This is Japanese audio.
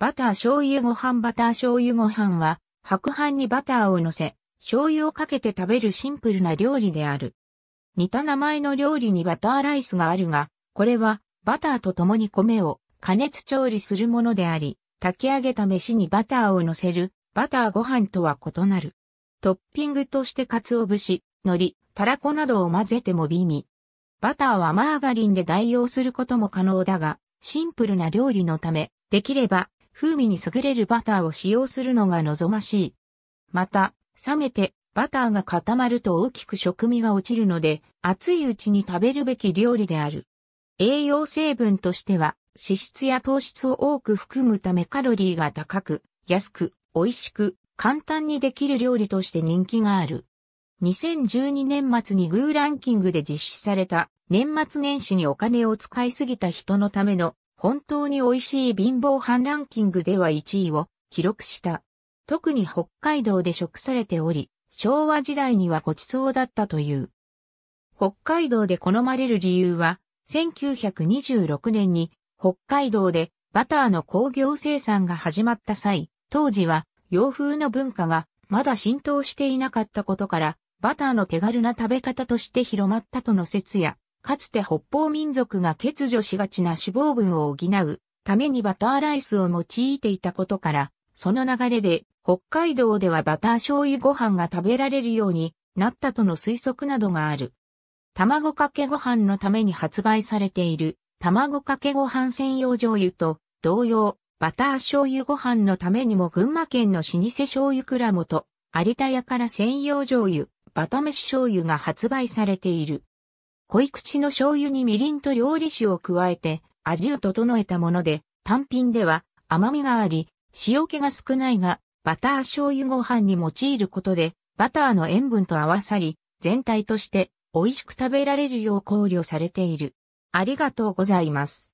バター醤油ご飯バター醤油ご飯は、白飯にバターを乗せ、醤油をかけて食べるシンプルな料理である。似た名前の料理にバターライスがあるが、これは、バターと共に米を加熱調理するものであり、炊き上げた飯にバターを乗せる、バターご飯とは異なる。トッピングとして鰹節、海苔、たらこなどを混ぜても美味。バターはマーガリンで代用することも可能だが、シンプルな料理のため、できれば風味に優れるバターを使用するのが望ましい。また、冷めてバターが固まると大きく食味が落ちるので、熱いうちに食べるべき料理である。栄養成分としては、脂質や糖質を多く含むためカロリーが高く、安く、美味しく、簡単にできる料理として人気がある。2012年末にグーランキングで実施された年末年始にお金を使いすぎた人のための本当に美味しい貧乏飯ランキングでは1位を記録した。特に北海道で食されており、昭和時代にはごちそうだったという。北海道で好まれる理由は、1926年に北海道でバターの工業生産が始まった際、当時は洋風の文化がまだ浸透していなかったことから、バターの手軽な食べ方として広まったとの説や、かつて北方民族が欠如しがちな脂肪分を補うためにバターライスを用いていたことから、その流れで北海道ではバター醤油ご飯が食べられるようになったとの推測などがある。卵かけご飯のために発売されている卵かけご飯専用醤油と同様、バター醤油ご飯のためにも群馬県の老舗醤油蔵元、有田屋から専用醤油、バタ飯醤油が発売されている。濃い口の醤油にみりんと料理酒を加えて味を整えたもので、単品では甘みがあり、塩気が少ないが、バター醤油ご飯に用いることで、バターの塩分と合わさり、全体として美味しく食べられるよう考慮されている。ありがとうございます。